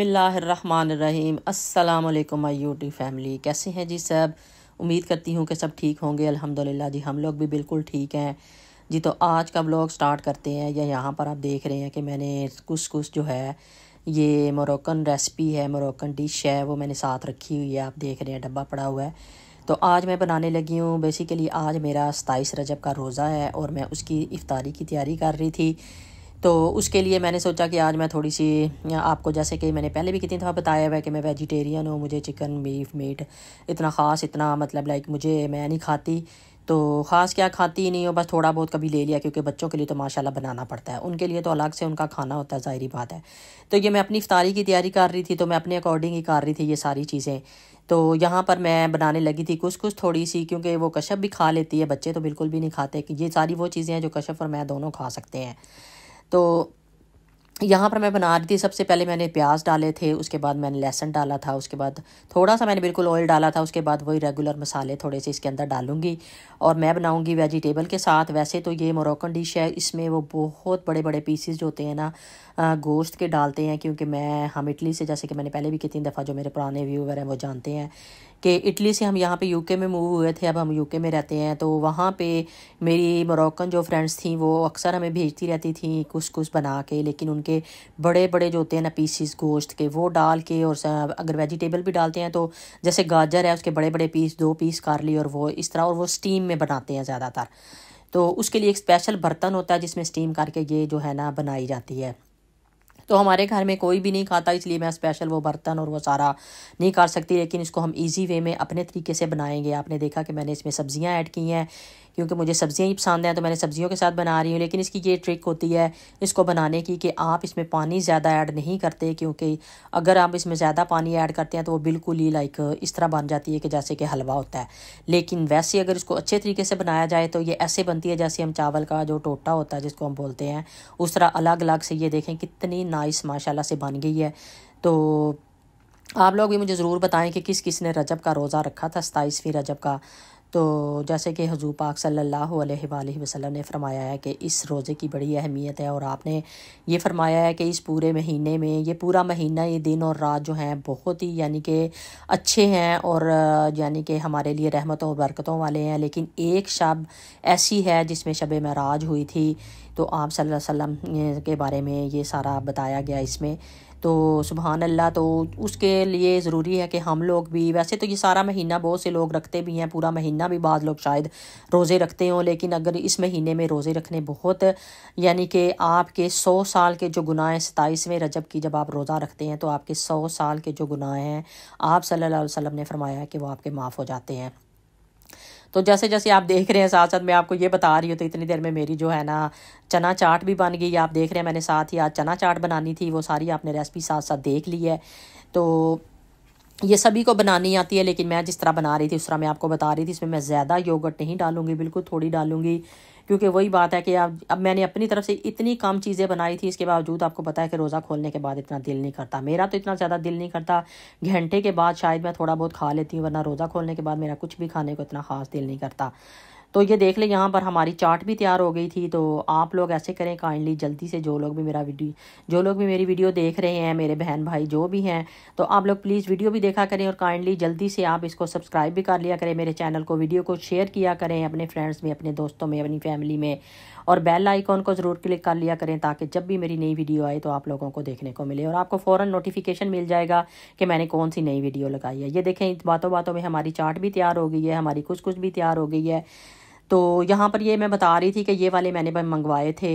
बसमीम् अल्लाम my YouTube family कैसे हैं जी सब उम्मीद करती हूँ कि सब ठीक होंगे अल्हम्दुलिल्लाह जी हम लोग भी बिल्कुल ठीक हैं जी तो आज का ब्लॉग स्टार्ट करते हैं या यहाँ पर आप देख रहे हैं कि मैंने कुछ कुछ जो है ये मोरकन रेसिपी है मोरकन डिश है वो मैंने साथ रखी हुई है आप देख रहे हैं डब्बा पड़ा हुआ है तो आज मैं बनाने लगी हूँ बेसिकली आज मेरा सताईस रजब का रोज़ा है और मैं उसकी इफ़ारी की तैयारी कर रही थी तो उसके लिए मैंने सोचा कि आज मैं थोड़ी सी आपको जैसे कि मैंने पहले भी कितनी दफ़ा बताया हुआ है कि मैं वेजिटेरियन हूँ मुझे चिकन बीफ मीट इतना ख़ास इतना मतलब लाइक मुझे मैं नहीं खाती तो ख़ास क्या खाती ही नहीं हो बस थोड़ा बहुत कभी ले लिया क्योंकि बच्चों के लिए तो माशाल्लाह बनाना पड़ता है उनके लिए तो अलग से उनका खाना होता है ज़ाहरी बात है तो ये मैं अपनी इफ्तारी की तैयारी कर रही थी तो मैं अपने अकॉर्डिंग ही कर रही थी ये सारी चीज़ें तो यहाँ पर मैं बनाने लगी थी कुछ कुछ थोड़ी सी क्योंकि वो कशप भी खा लेती है बच्चे तो बिल्कुल भी नहीं खाते ये सारी वो चीज़ें हैं जो कशप और मैं दोनों खा सकते हैं तो यहाँ पर मैं बना रही थी सबसे पहले मैंने प्याज डाले थे उसके बाद मैंने लहसन डाला था उसके बाद थोड़ा सा मैंने बिल्कुल ऑयल डाला था उसके बाद वही रेगुलर मसाले थोड़े से इसके अंदर डालूंगी और मैं बनाऊंगी वेजिटेबल के साथ वैसे तो ये मोरक्कन डिश है इसमें वो बहुत बड़े बड़े पीसीज जो होते हैं ना गोश्त के डालते हैं क्योंकि मैं हम इटली से जैसे कि मैंने पहले भी कितनी दफ़ा जो मेरे पुराने व्यूवर हैं वो जानते हैं कि इटली से हम यहाँ पे यूके में मूव हुए थे अब हम यूके में रहते हैं तो वहाँ पे मेरी मोरक्कन जो फ्रेंड्स थी वो अक्सर हमें भेजती रहती थी कुछ कुछ बना के लेकिन उनके बड़े बड़े जो होते हैं ना पीसीस गोश्त के वो डाल के और अगर वेजिटेबल भी डालते हैं तो जैसे गाजर है उसके बड़े बड़े पीस दो पीस कर ली और वो इस तरह और वो स्टीम में बनाते हैं ज़्यादातर तो उसके लिए एक स्पेशल बर्तन होता है जिसमें स्टीम करके ये जो है ना बनाई जाती है तो हमारे घर में कोई भी नहीं खाता इसलिए मैं स्पेशल वो बर्तन और वो सारा नहीं कर सकती लेकिन इसको हम ईजी वे में अपने तरीके से बनाएंगे आपने देखा कि मैंने इसमें सब्जियाँ ऐड की हैं क्योंकि मुझे सब्ज़ियाँ ही पसंद हैं तो मैंने सब्ज़ियों के साथ बना रही हूँ लेकिन इसकी ये ट्रिक होती है इसको बनाने की कि आप इसमें पानी ज़्यादा ऐड नहीं करते क्योंकि अगर आप इसमें ज़्यादा पानी ऐड करते हैं तो वो बिल्कुल ही लाइक इस तरह बन जाती है कि जैसे कि हलवा होता है लेकिन वैसे अगर इसको अच्छे तरीके से बनाया जाए तो ये ऐसे बनती है जैसे हम चावल का जो टोटा होता है जिसको हम बोलते हैं उस तरह अलग अलग से ये देखें कितनी नाइस माशाला से बन गई है तो आप लोग भी मुझे ज़रूर बताएं कि किस किस ने रजब का रोज़ा रखा था सताईसवीं रजब का तो जैसे कि हजू पाक सल्ला वसलम ने फरमाया है कि इस रोज़े की बड़ी अहमियत है और आपने ये फरमाया है कि इस पूरे महीने में ये पूरा महीना ये दिन और रात जो हैं बहुत ही यानी कि अच्छे हैं और यानी कि हमारे लिए रहमतों और बरकतों वाले हैं लेकिन एक शब ऐसी है जिसमें शब महराज हुई थी तो आप सल्लल्लाहु अलैहि वसल्लम के बारे में ये सारा बताया गया इसमें तो सुबहान अल्लाह तो उसके लिए ज़रूरी है कि हम लोग भी वैसे तो ये सारा महीना बहुत से लोग रखते भी हैं पूरा महीना भी बाद लोग शायद रोज़े रखते हों लेकिन अगर इस महीने में रोज़े रखने बहुत यानी कि आपके सौ साल के जो गुनाह हैं सताईसवें रजब की जब आप रोज़ा रखते हैं तो आपके सौ साल के जो गुनाह हैं आप सल्ला वसम ने फरमाया है कि वो आपके माफ़ हो जाते हैं तो जैसे जैसे आप देख रहे हैं साथ साथ मैं आपको ये बता रही हूँ तो इतनी देर में मेरी जो है ना चना चाट भी बन गई आप देख रहे हैं मैंने साथ ही आज चना चाट बनानी थी वो सारी आपने रेसिपी साथ साथ देख ली है तो ये सभी को बनानी आती है लेकिन मैं जिस तरह बना रही थी उस तरह मैं आपको बता रही थी इसमें मैं ज़्यादा योगर्ट नहीं डालूंगी बिल्कुल थोड़ी डालूंगी क्योंकि वही बात है कि आप अब मैंने अपनी तरफ से इतनी कम चीज़ें बनाई थी इसके बावजूद आपको पता है कि रोज़ा खोलने के बाद इतना दिल नहीं करता मेरा तो इतना ज़्यादा दिल नहीं करता घंटे के बाद शायद मैं थोड़ा बहुत खा लेती हूँ वरना रोज़ा खोलने के बाद मेरा कुछ भी खाने को इतना खास दिल नहीं करता तो ये देख ले यहाँ पर हमारी चार्ट भी तैयार हो गई थी तो आप लोग ऐसे करें काइंडली जल्दी से जो लोग भी मेरा वीडियो जो लोग भी मेरी वीडियो देख रहे हैं मेरे बहन भाई जो भी हैं तो आप लोग प्लीज़ वीडियो भी देखा करें और काइंडली जल्दी से आप इसको सब्सक्राइब भी कर लिया करें मेरे चैनल को वीडियो को शेयर किया करें अपने फ्रेंड्स में अपने दोस्तों में अपनी फैमिली में और बेल आइकॉन को ज़रूर क्लिक कर लिया करें ताकि जब भी मेरी नई वीडियो आए तो आप लोगों को देखने को मिले और आपको फ़ौर नोटिफिकेशन मिल जाएगा कि मैंने कौन सी नई वीडियो लगाई है ये देखें बातों बातों में हमारी चार्ट भी तैयार हो गई है हमारी कुछ कुछ भी तैयार हो गई है तो यहाँ पर ये मैं बता रही थी कि ये वाले मैंने मंगवाए थे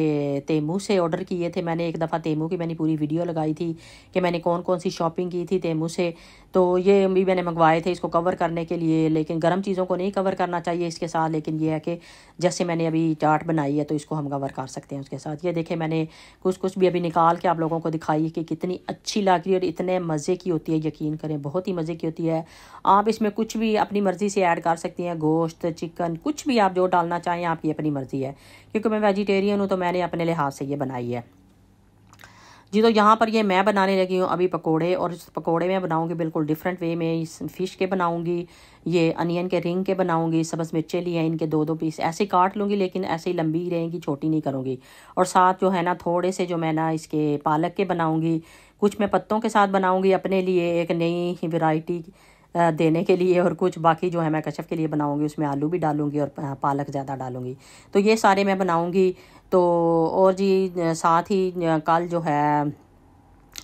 तेमू से ऑर्डर किए थे मैंने एक दफ़ा तेमू की मैंने पूरी वीडियो लगाई थी कि मैंने कौन कौन सी शॉपिंग की थी तेमू से तो ये भी मैंने मंगवाए थे इसको कवर करने के लिए लेकिन गर्म चीज़ों को नहीं कवर करना चाहिए इसके साथ लेकिन ये है कि जैसे मैंने अभी चाट बनाई है तो इसको हम कवर कर सकते हैं उसके साथ ये देखे मैंने कुछ कुछ भी अभी निकाल के आप लोगों को दिखाई कि कितनी अच्छी लग रही है और इतने मज़े की होती है यकीन करें बहुत ही मज़े की होती है आप इसमें कुछ भी अपनी मर्ज़ी से ऐड कर सकती हैं गोश्त चिकन कुछ भी आप जो जो डालना चाहें आपकी अपनी मर्ज़ी है क्योंकि मैं वेजिटेरियन हूँ तो मैंने अपने लिहाज से ये बनाई है जी तो यहाँ पर ये मैं बनाने लगी हूँ अभी पकोड़े और इस पकोड़े में बनाऊँगी बिल्कुल डिफरेंट वे में इस फ़िश के बनाऊँगी ये अनियन के रिंग के बनाऊँगी सबस मिर्चे लिए हैं इनके दो दो पीस ऐसे काट लूँगी लेकिन ऐसे ही लंबी रहेंगी छोटी नहीं करूँगी और साथ जो है ना थोड़े से जो मैं ना इसके पालक के बनाऊँगी कुछ मैं पत्तों के साथ बनाऊँगी अपने लिए एक नई वैरायटी देने के लिए और कुछ बाकी जो है मैं कश्यप के लिए बनाऊँगी उसमें आलू भी डालूंगी और पालक ज़्यादा डालूँगी तो ये सारे मैं बनाऊँगी तो और जी साथ ही कल जो है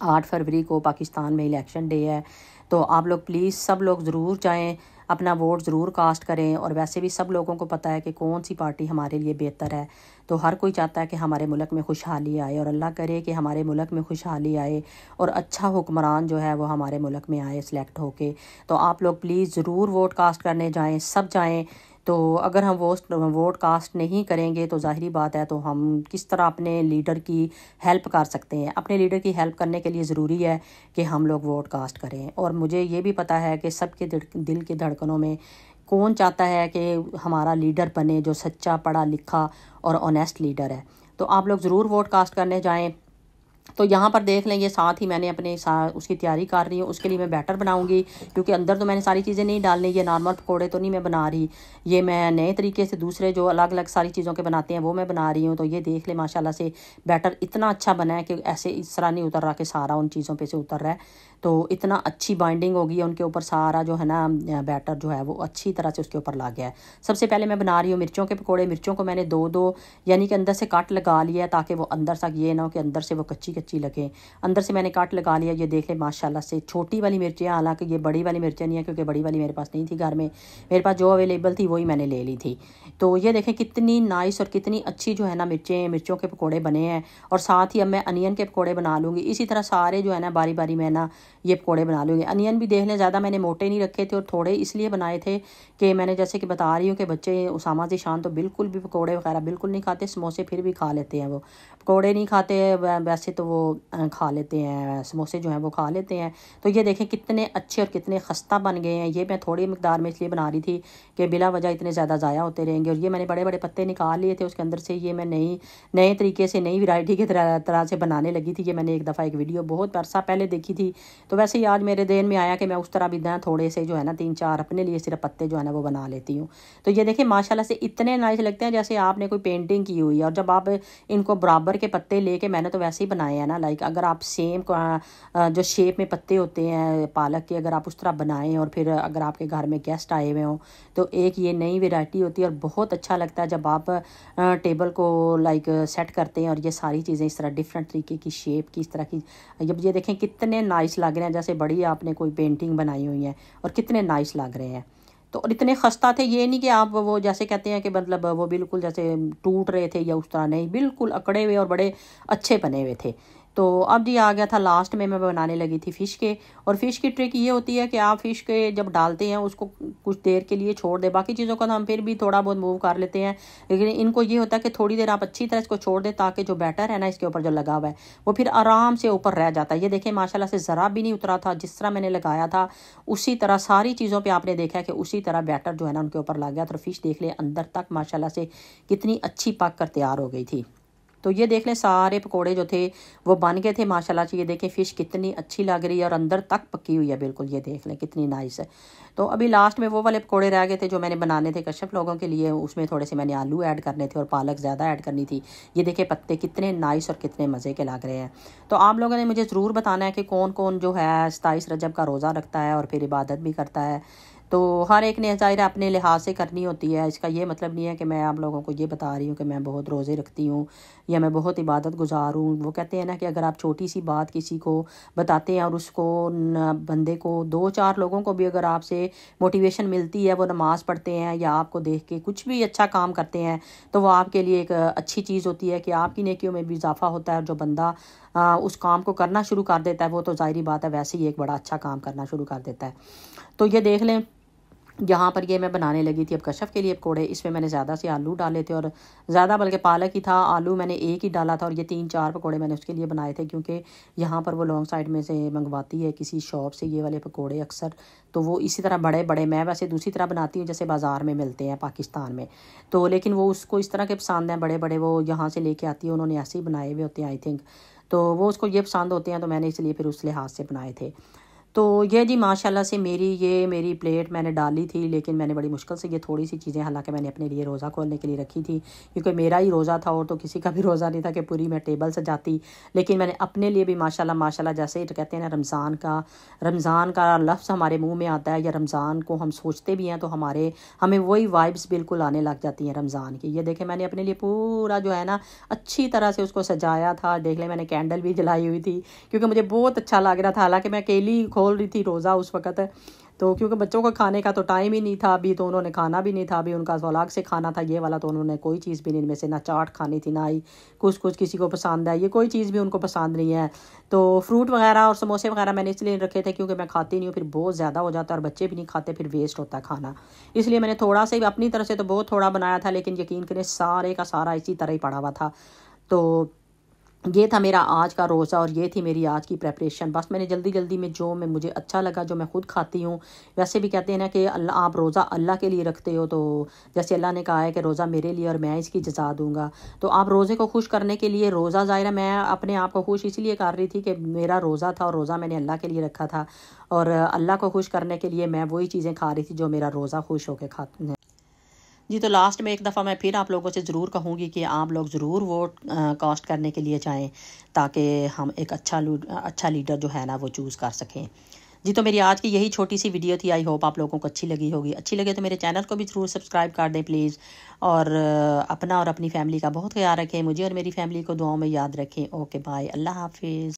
आठ फरवरी को पाकिस्तान में इलेक्शन डे है तो आप लोग प्लीज़ सब लोग ज़रूर जाएँ अपना वोट ज़रूर कास्ट करें और वैसे भी सब लोगों को पता है कि कौन सी पार्टी हमारे लिए बेहतर है तो हर कोई चाहता है कि हमारे मुल्क में खुशहाली आए और अल्लाह करे कि हमारे मुल्क में खुशहाली आए और अच्छा हुक्मरान जो है वो हमारे मुल्क में आए सिलेक्ट होके तो आप लोग प्लीज़ ज़रूर वोट कास्ट करने जाएँ सब जाएँ तो अगर हम वोट वोट कास्ट नहीं करेंगे तो ज़ाहरी बात है तो हम किस तरह अपने लीडर की हेल्प कर सकते हैं अपने लीडर की हेल्प करने के लिए ज़रूरी है कि हम लोग वोट कास्ट करें और मुझे ये भी पता है कि सबके दिल की धड़कनों में कौन चाहता है कि हमारा लीडर बने जो सच्चा पढ़ा लिखा और ऑनेस्ट लीडर है तो आप लोग ज़रूर वोट कास्ट करने जाएँ तो यहाँ पर देख लेंगे साथ ही मैंने अपने साथ उसकी तैयारी कर रही हूँ उसके लिए मैं बैटर बनाऊँगी क्योंकि अंदर तो मैंने सारी चीज़ें नहीं डालनी ये नॉर्मल पकौड़े तो नहीं मैं बना रही ये मैं नए तरीके से दूसरे जो अलग अलग सारी चीज़ों के बनाते हैं वो मैं बना रही हूँ तो ये देख लें माशाला से बैटर इतना अच्छा बना है कि ऐसे इस तरह नहीं उतर रहा कि सारा उन चीज़ों पर से उतर रहा है तो इतना अच्छी बाइंडिंग होगी उनके ऊपर सारा जो है ना बैटर जो है वो अच्छी तरह से उसके ऊपर लग गया है सबसे पहले मैं बना रही हूँ मिर्चों के पकौड़े मिर्चों को मैंने दो दो यानी कि अंदर से काट लगा लिया ताकि वो अंदर तक ये ना हो कि अंदर से वो कच्ची अच्छी लगे अंदर से मैंने काट लगा लिया ये देख ले माशाल्लाह से छोटी वाली मिर्चियाँ हालांकि ये बड़ी वाली मिर्चियाँ नहीं है क्योंकि बड़ी वाली मेरे पास नहीं थी घर में मेरे पास जो अवेलेबल थी वही मैंने ले ली थी तो ये देखें कितनी नाइस और कितनी अच्छी जो है ना मिर्चें मिर्चों के पकौड़े बने हैं और साथ ही अब मैं अनियन के पकौड़े बना लूँगी इसी तरह सारे जो है ना बारी बारी मैं ना ये पकौड़े बना लूँगी अनियन भी देख लें ज़्यादा मैंने मोटे नहीं रखे थे और थोड़े इसलिए बनाए थे कि मैंने जैसे कि बता रही हूँ कि बच्चे उसामा शान तो बिल्कुल भी पकौड़े वगैरह बिल्कुल नहीं खाते समोसे फिर भी खा लेते हैं वो पकौड़े नहीं खाते वैसे तो वो खा लेते हैं समोसे जो हैं वो खा लेते हैं तो ये देखें कितने अच्छे और कितने खस्ता बन गए हैं ये मैं थोड़ी मकदार में इसलिए बना रही थी कि बिला वजह इतने ज़्यादा ज़ाया होते रहेंगे और ये मैंने बड़े बड़े पत्ते निकाल लिए थे उसके अंदर से ये मैं नई नए तरीके से नई वैरायटी की तरह तरह से बनाने लगी थी ये मैंने एक दफ़ा एक वीडियो बहुत अरसा पहले देखी थी तो वैसे ही आज मेरे देन में आया कि मैं उस तरह भी दें थोड़े से जो है ना तीन चार अपने लिए सिर्फ पत्ते जो है ना वो बना लेती हूँ तो ये देखें माशाल्लाह से इतने नाइस लगते हैं जैसे आपने कोई पेंटिंग की हुई है और जब आप इनको बराबर के पत्ते लेके मैंने तो वैसे ही बनाए हैं ना लाइक अगर आप सेम जो शेप में पत्ते होते हैं पालक के अगर आप उस तरह बनाएं और फिर अगर आपके घर में गेस्ट आए हुए हों तो एक ये नई वेराइटी होती है और बहुत अच्छा लगता है जब आप टेबल को लाइक सेट करते हैं और ये सारी चीज़ें इस तरह डिफरेंट तरीके की शेप की इस तरह की जब ये देखें कितने नाइस लगे रहे हैं जैसे बड़ी आपने कोई पेंटिंग बनाई हुई है और कितने नाइस लग रहे हैं तो और इतने खस्ता थे ये नहीं कि आप वो जैसे कहते हैं कि मतलब वो बिल्कुल जैसे टूट रहे थे या उस तरह नहीं बिल्कुल अकड़े हुए और बड़े अच्छे बने हुए थे तो अब जी आ गया था लास्ट में मैं बनाने लगी थी फ़िश के और फ़िश की ट्रिक ये होती है कि आप फ़िश के जब डालते हैं उसको कुछ देर के लिए छोड़ दें बाकी चीज़ों का तो हम फिर भी थोड़ा बहुत मूव कर लेते हैं लेकिन इनको ये होता है कि थोड़ी देर आप अच्छी तरह इसको छोड़ दें ताकि जो बैटर है ना इसके ऊपर जो लगा हुआ है वो फिर आराम से ऊपर रह जाता है ये देखें माशाला से ज़रा भी नहीं उतरा था जिस तरह मैंने लगाया था उसी तरह सारी चीज़ों पर आपने देखा कि उसी तरह बैटर जो है ना उनके ऊपर लग गया तो फिश देख लें अंदर तक माशाला से कितनी अच्छी पक कर तैयार हो गई थी तो ये देख लें सारे पकोड़े जो थे वो बन गए थे माशाल्लाह से ये देखें फ़िश कितनी अच्छी लग रही है और अंदर तक पकी हुई है बिल्कुल ये देख लें कितनी नाइस है तो अभी लास्ट में वो वाले पकोड़े रह गए थे जो मैंने बनाने थे कश्यप लोगों के लिए उसमें थोड़े से मैंने आलू ऐड करने थे और पालक ज़्यादा ऐड करनी थी ये देखें पत्ते कितने नाइस और कितने मज़े के लग रहे हैं तो आप लोगों ने मुझे ज़रूर बताना है कि कौन कौन जो है सताईस रजब का रोज़ा रखता है और फिर इबादत भी करता है तो हर एक ने ज़ाहिर अपने लिहाज से करनी होती है इसका ये मतलब नहीं है कि मैं आप लोगों को ये बता रही हूँ कि मैं बहुत रोज़े रखती हूँ या मैं बहुत इबादत गुजार हूँ वो कहते हैं ना कि अगर आप छोटी सी बात किसी को बताते हैं और उसको बंदे को दो चार लोगों को भी अगर आपसे मोटिवेशन मिलती है वो नमाज़ पढ़ते हैं या आपको देख के कुछ भी अच्छा काम करते हैं तो वह आपके लिए एक अच्छी चीज़ होती है कि आपकी नेकियों में भी इजाफा होता है और जो बंदा आ, उस काम को करना शुरू कर देता है वो तो ज़ाहरी बात है वैसे ही एक बड़ा अच्छा काम करना शुरू कर देता है तो ये देख लें जहाँ पर ये मैं बनाने लगी थी अब कशफ के लिए पकौड़े इसमें मैंने ज़्यादा से आलू डाले थे और ज़्यादा बल्कि पालक ही था आलू मैंने एक ही डाला था और ये तीन चार पकौड़े मैंने उसके लिए बनाए थे क्योंकि यहाँ पर वो लॉन्ग साइड में से मंगवाती है किसी शॉप से ये वाले पकौड़े अक्सर तो वो इसी तरह बड़े बड़े मैं वैसे दूसरी तरह बनाती हूँ जैसे बाज़ार में मिलते हैं पाकिस्तान में तो लेकिन वो उसको इस तरह के पसंद हैं बड़े बड़े वो यहाँ से लेके आती है उन्होंने ऐसे ही बनाए हुए होते हैं आई थिंक तो वो उसको ये पसंद होते हैं तो मैंने इसलिए फिर उस लिहाज से बनाए थे तो ये जी माशाल्लाह से मेरी ये मेरी प्लेट मैंने डाली थी लेकिन मैंने बड़ी मुश्किल से ये थोड़ी सी चीज़ें हालांकि मैंने अपने लिए रोज़ा खोलने के लिए रखी थी क्योंकि मेरा ही रोज़ा था और तो किसी का भी रोज़ा नहीं था कि पूरी मैं टेबल सजाती लेकिन मैंने अपने लिए भी माशा माशा जैसे तो कहते हैं ना रमज़ान का रमज़ान का लफ्ज़ हमारे मुँह में आता है या रमज़ान को हम सोचते भी हैं तो हमारे हमें वही वाइब्स बिल्कुल आने लग जाती हैं रमज़ान की ये देखें मैंने अपने लिए पूरा जो है ना अच्छी तरह से उसको सजाया था देख लें मैंने कैंडल भी जलाई हुई थी क्योंकि मुझे बहुत अच्छा लग रहा था हालाँकि मैं अकेली खोल रही थी रोज़ा उस वक़्त तो क्योंकि बच्चों का खाने का तो टाइम ही नहीं था अभी तो उन्होंने खाना भी नहीं था अभी उनका अलग से खाना था ये वाला तो उन्होंने कोई चीज़ भी नहीं इनमें से ना चाट खानी थी ना आई कुछ कुछ किसी को पसंद है ये कोई चीज़ भी उनको पसंद नहीं है तो फ्रूट वगैरह और समोसे वगैरह मैंने इसलिए रखे थे क्योंकि मैं खाती नहीं हूँ फिर बहुत ज़्यादा हो जाता है और बच्चे भी नहीं खाते फिर वेस्ट होता है खाना इसलिए मैंने थोड़ा सा अपनी तरह से तो बहुत थोड़ा बनाया था लेकिन यकीन करें सारे का सारा इसी तरह ही पड़ा हुआ था तो ये था मेरा आज का रोज़ा और ये थी मेरी आज की प्रेपरेशन बस मैंने जल्दी जल्दी में जो मैं मुझे अच्छा लगा जो मैं खुद खाती हूँ वैसे भी कहते हैं ना कि अल्लाह आप रोज़ा अल्लाह के लिए रखते हो तो जैसे अल्लाह ने कहा है कि रोज़ा मेरे लिए और मैं इसकी जजा दूंगा तो आप रोज़े को खुश करने के लिए रोज़ा ज़ाहिर मैं अपने आप को खुश इसलिए कर रही थी कि मेरा रोज़ा था और रोज़ा मैंने अल्लाह के लिए रखा था और अल्लाह को खुश करने के लिए मैं वही चीज़ें खा रही थी जो मेरा रोज़ा खुश होकर खा जी तो लास्ट में एक दफ़ा मैं फिर आप लोगों से ज़रूर कहूँगी कि आप लोग ज़रूर वोट कास्ट करने के लिए जाएँ ताकि हम एक अच्छा अच्छा लीडर जो है ना वो चूज़ कर सकें जी तो मेरी आज की यही छोटी सी वीडियो थी आई होप आप लोगों को अच्छी लगी होगी अच्छी लगे तो मेरे चैनल को भी ज़रूर सब्सक्राइब कर दें प्लीज़ और अपना और अपनी फैमिली का बहुत ख्याल रखें मुझे और मेरी फैमिली को दुआओं में याद रखें ओके बाय अल्लाह हाफिज़